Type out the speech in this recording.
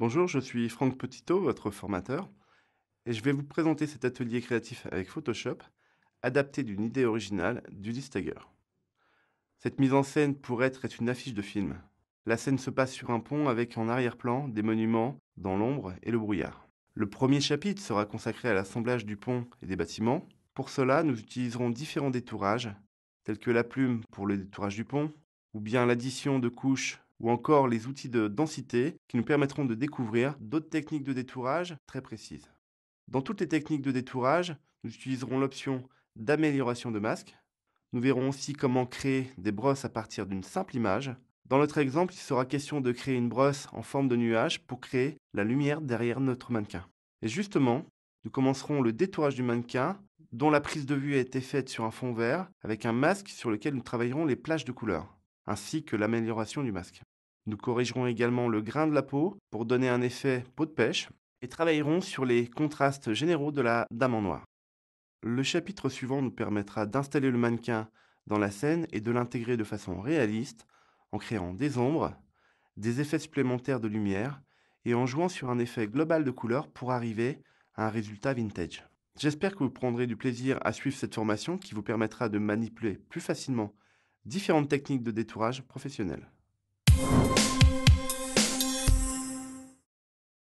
Bonjour, je suis Franck Petitot, votre formateur, et je vais vous présenter cet atelier créatif avec Photoshop, adapté d'une idée originale du Distagger. Cette mise en scène pourrait être une affiche de film. La scène se passe sur un pont avec en arrière-plan des monuments dans l'ombre et le brouillard. Le premier chapitre sera consacré à l'assemblage du pont et des bâtiments. Pour cela, nous utiliserons différents détourages, tels que la plume pour le détourage du pont, ou bien l'addition de couches ou encore les outils de densité qui nous permettront de découvrir d'autres techniques de détourage très précises. Dans toutes les techniques de détourage, nous utiliserons l'option d'amélioration de masque. Nous verrons aussi comment créer des brosses à partir d'une simple image. Dans notre exemple, il sera question de créer une brosse en forme de nuage pour créer la lumière derrière notre mannequin. Et justement, nous commencerons le détourage du mannequin dont la prise de vue a été faite sur un fond vert avec un masque sur lequel nous travaillerons les plages de couleurs ainsi que l'amélioration du masque. Nous corrigerons également le grain de la peau pour donner un effet peau de pêche et travaillerons sur les contrastes généraux de la dame en noir. Le chapitre suivant nous permettra d'installer le mannequin dans la scène et de l'intégrer de façon réaliste en créant des ombres, des effets supplémentaires de lumière et en jouant sur un effet global de couleur pour arriver à un résultat vintage. J'espère que vous prendrez du plaisir à suivre cette formation qui vous permettra de manipuler plus facilement différentes techniques de détourage professionnelles.